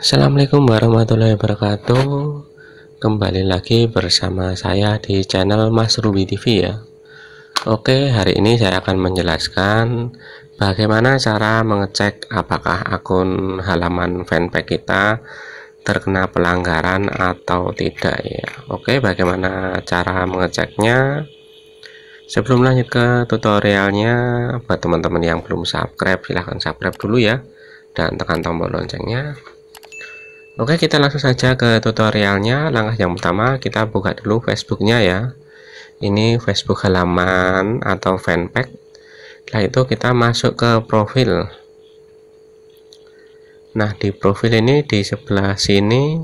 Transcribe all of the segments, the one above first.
Assalamualaikum warahmatullahi wabarakatuh Kembali lagi bersama saya di channel Mas Ruby TV ya Oke hari ini saya akan menjelaskan Bagaimana cara mengecek apakah akun halaman fanpage kita Terkena pelanggaran atau tidak ya Oke bagaimana cara mengeceknya Sebelum lanjut ke tutorialnya Buat teman-teman yang belum subscribe silahkan subscribe dulu ya dan tekan tombol loncengnya Oke kita langsung saja ke tutorialnya langkah yang pertama kita buka dulu Facebooknya ya ini Facebook halaman atau fanpage setelah itu kita masuk ke profil nah di profil ini di sebelah sini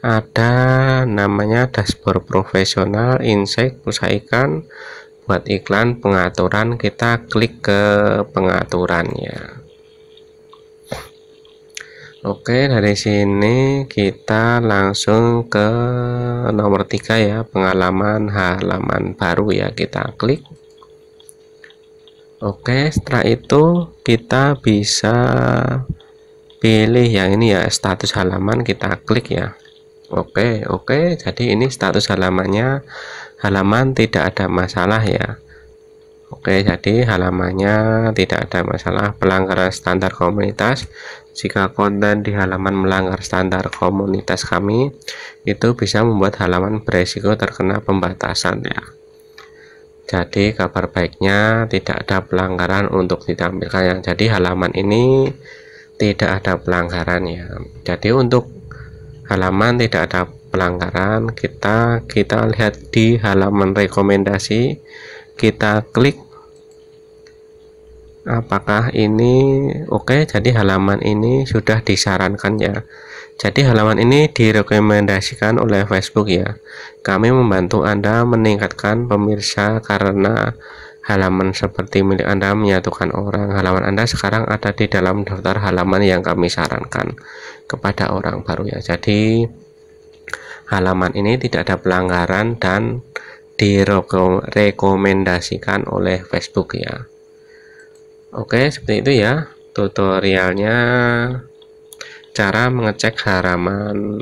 ada namanya dashboard profesional insight usaha ikan buat iklan pengaturan kita klik ke pengaturannya Oke, dari sini kita langsung ke nomor tiga ya, pengalaman halaman baru ya, kita klik. Oke, setelah itu kita bisa pilih yang ini ya, status halaman kita klik ya. Oke, oke, jadi ini status halamannya halaman tidak ada masalah ya. Oke, jadi halamannya tidak ada masalah pelanggaran standar komunitas jika konten di halaman melanggar standar komunitas kami, itu bisa membuat halaman beresiko terkena pembatasan ya. Jadi kabar baiknya tidak ada pelanggaran untuk ditampilkan ya. Jadi halaman ini tidak ada pelanggaran ya. Jadi untuk halaman tidak ada pelanggaran, kita kita lihat di halaman rekomendasi, kita klik apakah ini oke okay, jadi halaman ini sudah disarankan ya jadi halaman ini direkomendasikan oleh Facebook ya kami membantu Anda meningkatkan pemirsa karena halaman seperti milik Anda menyatukan orang halaman Anda sekarang ada di dalam daftar halaman yang kami sarankan kepada orang baru ya jadi halaman ini tidak ada pelanggaran dan direkomendasikan oleh Facebook ya Oke, seperti itu ya tutorialnya cara mengecek halaman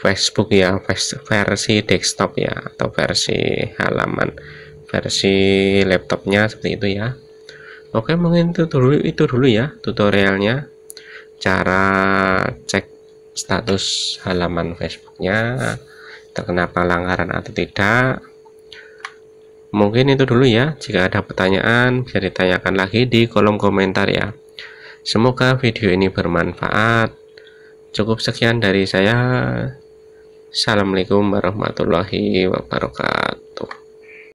Facebook ya, versi desktop ya atau versi halaman versi laptopnya seperti itu ya. Oke, mungkin itu dulu itu dulu ya tutorialnya cara cek status halaman Facebooknya terkena pelanggaran atau tidak Mungkin itu dulu ya. Jika ada pertanyaan, bisa ditanyakan lagi di kolom komentar ya. Semoga video ini bermanfaat. Cukup sekian dari saya. Assalamualaikum warahmatullahi wabarakatuh.